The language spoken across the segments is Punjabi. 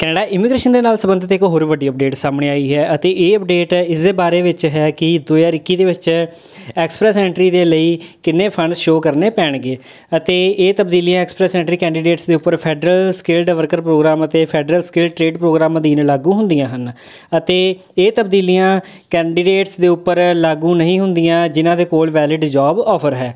ਕੈਨੇਡਾ ਇਮੀਗ੍ਰੇਸ਼ਨ ਦੇ ਨਾਲ ਸੰਬੰਧਿਤ ਇੱਕ ਹੋਰ ਵੱਡੀ ਅਪਡੇਟ ਸਾਹਮਣੇ ਆਈ ਹੈ ਅਤੇ ਇਹ ਅਪਡੇਟ ਇਸ ਦੇ ਬਾਰੇ ਵਿੱਚ ਹੈ ਕਿ 2021 ਦੇ ਵਿੱਚ ਐਕਸਪ੍ਰੈਸ ਐਂਟਰੀ ਦੇ ਲਈ ਕਿੰਨੇ ਫੰਡਸ ਸ਼ੋ ਕਰਨੇ ਪੈਣਗੇ ਅਤੇ ਇਹ ਤਬਦੀਲੀਆਂ ਐਕਸਪ੍ਰੈਸ ਐਂਟਰੀ ਕੈਂਡੀਡੇਟਸ ਦੇ ਉੱਪਰ ਫੈਡਰਲ ਸਕਿਲਡ ਵਰਕਰ ਪ੍ਰੋਗਰਾਮ ਅਤੇ ਫੈਡਰਲ ਸਕਿਲ ਟ੍ਰੇਡ ਪ੍ਰੋਗਰਾਮ ਅਧੀਨ ਲਾਗੂ ਹੁੰਦੀਆਂ ਹਨ ਅਤੇ ਇਹ ਤਬਦੀਲੀਆਂ ਕੈਂਡੀਡੇਟਸ ਦੇ ਉੱਪਰ ਲਾਗੂ ਨਹੀਂ ਹੁੰਦੀਆਂ ਜਿਨ੍ਹਾਂ ਦੇ ਕੋਲ ਵੈਲਿਡ ਜੌਬ ਆਫਰ ਹੈ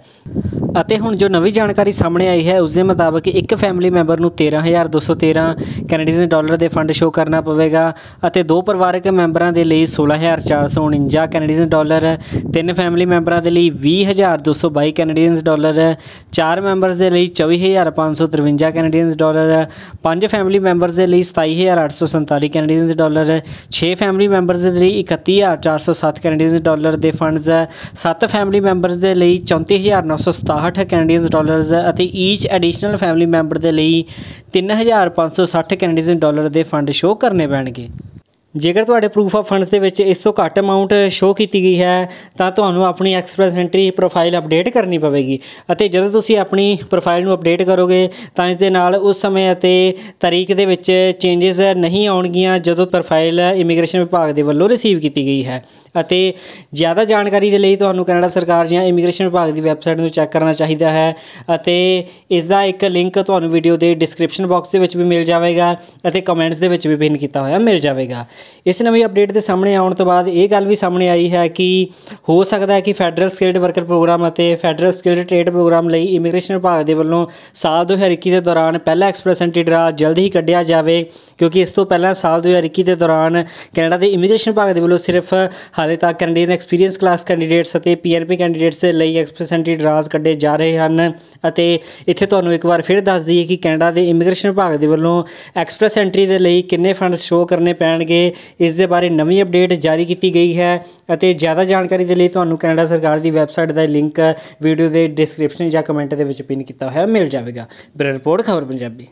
ਅਤੇ ਹੁਣ ਜੋ ਨਵੀਂ ਜਾਣਕਾਰੀ ਸਾਹਮਣੇ ਆਈ ਹੈ ਉਸ ਦੇ ਮੁਤਾਬਕ ਇੱਕ ਫੈਮਿਲੀ ਮੈਂਬਰ ਨੂੰ 13213 ਕੈਨੇਡੀਅਨ ਡਾਲਰ ਦੇ ਫੰਡ ਸ਼ੋ ਕਰਨਾ ਪਵੇਗਾ ਅਤੇ ਦੋ ਪਰਿਵਾਰਕ ਮੈਂਬਰਾਂ ਦੇ ਲਈ 16449 ਕੈਨੇਡੀਅਨ ਡਾਲਰ ਤਿੰਨ ਫੈਮਿਲੀ ਮੈਂਬਰਾਂ ਦੇ ਲਈ 20222 ਕੈਨੇਡੀਅਨ ਡਾਲਰ ਚਾਰ ਮੈਂਬਰਸ ਦੇ ਲਈ 24553 ਕੈਨੇਡੀਅਨ ਡਾਲਰ ਪੰਜ ਫੈਮਿਲੀ ਮੈਂਬਰਸ ਦੇ ਲਈ 27847 ਕੈਨੇਡੀਅਨ ਡਾਲਰ 6 ਫੈਮਿਲੀ ਮੈਂਬਰਸ ਦੇ ਲਈ 31407 ਕੈਨੇਡੀਅਨ ਡਾਲਰ ਦੇ ਫੰਡਸ 7 ਫੈਮਿਲੀ ਮੈਂਬਰਸ ਦੇ ਲਈ 34900 660 ਕੈਨੇਡੀਅਨ ਡਾਲਰਸ ਅਤੇ ਈਚ ਐਡੀਸ਼ਨਲ ਫੈਮਿਲੀ ਮੈਂਬਰ ਦੇ ਲਈ 3560 ਕੈਨੇਡੀਅਨ ਡਾਲਰ ਦੇ ਫੰਡ ਸ਼ੋਅ ਕਰਨੇ ਪੈਣਗੇ ਜੇਕਰ ਤੁਹਾਡੇ ਪ੍ਰੂਫ ਆਫ ਫੰਡਸ ਦੇ ਵਿੱਚ ਇਸ ਤੋਂ ਘੱਟ ਅਮਾਉਂਟ ਸ਼ੋ ਕੀਤੀ ਗਈ ਹੈ ਤਾਂ ਤੁਹਾਨੂੰ ਆਪਣੀ ਐਕਸਪ੍ਰੈਸ ਐਂਟਰੀ ਪ੍ਰੋਫਾਈਲ ਅਪਡੇਟ ਕਰਨੀ ਪਵੇਗੀ ਅਤੇ ਜਦੋਂ ਤੁਸੀਂ ਆਪਣੀ ਪ੍ਰੋਫਾਈਲ ਨੂੰ ਅਪਡੇਟ ਕਰੋਗੇ ਤਾਂ ਇਸ ਦੇ ਨਾਲ ਉਸ ਸਮੇਂ ਅਤੇ ਤਾਰੀਖ ਦੇ ਵਿੱਚ ਚੇਂजेस ਨਹੀਂ ਆਉਣਗੀਆਂ ਜਦੋਂ ਪ੍ਰੋਫਾਈਲ ਇਮੀਗ੍ਰੇਸ਼ਨ ਵਿਭਾਗ ਦੇ ਵੱਲੋਂ ਰਿਸੀਵ ਕੀਤੀ ਗਈ ਹੈ ਅਤੇ ਜ਼ਿਆਦਾ ਜਾਣਕਾਰੀ ਦੇ ਲਈ ਤੁਹਾਨੂੰ ਕੈਨੇਡਾ ਸਰਕਾਰ ਜਾਂ ਇਮੀਗ੍ਰੇਸ਼ਨ ਵਿਭਾਗ ਦੀ ਵੈਬਸਾਈਟ ਨੂੰ ਚੈੱਕ ਕਰਨਾ ਚਾਹੀਦਾ ਹੈ ਅਤੇ ਇਸ ਦਾ ਇੱਕ ਲਿੰਕ ਤੁਹਾਨੂੰ ਵੀਡੀਓ ਦੇ ਡਿਸਕ੍ਰਿਪਸ਼ਨ ਬਾਕਸ ਦੇ ਵਿੱਚ ਵੀ ਮਿਲ ਜਾਵੇਗਾ ਅਤੇ ਕਮੈਂਟਸ ਦੇ ਵਿੱਚ ਵੀ ਪਿਨ ਕੀਤਾ ਹੋਇਆ ਮਿਲ ਜਾਵੇਗਾ ਇਸ ਨਵੀਂ ਅਪਡੇਟ ਦੇ ਸਾਹਮਣੇ ਆਉਣ ਤੋਂ ਬਾਅਦ ਇਹ ਗੱਲ ਵੀ ਸਾਹਮਣੇ ਆਈ ਹੈ ਕਿ ਹੋ ਸਕਦਾ ਹੈ ਕਿ ਫੈਡਰਲ ਸਕਿਲਡ ਵਰਕਰ ਪ੍ਰੋਗਰਾਮ ਅਤੇ ਫੈਡਰਲ ਸਕਿਲਡ ਟ੍ਰੇਡ ਪ੍ਰੋਗਰਾਮ ਲਈ ਇਮੀਗ੍ਰੇਸ਼ਨ ਵਿਭਾਗ ਦੇ ਵੱਲੋਂ ਸਾਲ 2021 ਦੇ ਦੌਰਾਨ ਪਹਿਲਾ ਐਕਸਪ੍ਰੈਸ ਐਂਟਰੀ ਡਰਾ ਜਲਦੀ ਹੀ ਕੱਢਿਆ ਜਾਵੇ ਕਿਉਂਕਿ ਇਸ ਤੋਂ ਪਹਿਲਾਂ ਸਾਲ 2021 ਦੇ ਦੌਰਾਨ ਕੈਨੇਡਾ ਦੇ ਇਮੀਗ੍ਰੇਸ਼ਨ ਵਿਭਾਗ ਦੇ ਵੱਲੋਂ ਸਿਰਫ ਹਾਲੇ ਤੱਕ ਕੈਨੇਡੀਅਨ ਐਕਸਪੀਰੀਅੰਸ ਕਲਾਸ ਕੈਂਡੀਡੇਟਸ ਅਤੇ ਪੀਆਰਪੀ ਕੈਂਡੀਡੇਟਸ ਦੇ ਲਈ ਐਕਸਪ੍ਰੈਸ ਐਂਟਰੀ ਡਰਾਸ ਕੱਢੇ ਜਾ ਰਹੇ ਹਨ ਅਤੇ ਇੱਥੇ ਤੁਹਾਨੂੰ ਇੱਕ ਵਾਰ ਫਿਰ ਦੱਸ ਦਈਏ ਕਿ ਕੈਨੇਡਾ ਦੇ ਇਮੀਗ੍ਰੇਸ਼ਨ ਵਿਭਾਗ ਦੇ ਵੱਲੋਂ ਐਕਸਪ੍ਰੈਸ ਐਂਟਰੀ ਦੇ ਲਈ ਕਿੰਨੇ ਫੰਡਸ ਸ਼ੋਅ ਕਰਨੇ ਪੈਣਗੇ ਬਾਰੇ ਇਸ ਦੇ ਬਾਰੇ ਨਵੀਂ ਅਪਡੇਟ ਜਾਰੀ ਕੀਤੀ ਗਈ ਹੈ ਅਤੇ ਜ਼ਿਆਦਾ ਜਾਣਕਾਰੀ ਦੇ ਲਈ ਤੁਹਾਨੂੰ ਕੈਨੇਡਾ ਸਰਕਾਰ ਦੀ ਵੈਬਸਾਈਟ ਦਾ ਲਿੰਕ ਵੀਡੀਓ ਦੇ ਡਿਸਕ੍ਰਿਪਸ਼ਨ ਜਾਂ ਕਮੈਂਟ ਦੇ ਵਿੱਚ ਪਿਨ ਕੀਤਾ ਹੋਇਆ ਮਿਲ ਜਾਵੇਗਾ ਬਿਊਰੋ ਰਿਪੋਰਟ ਖਬਰ ਪੰਜਾਬੀ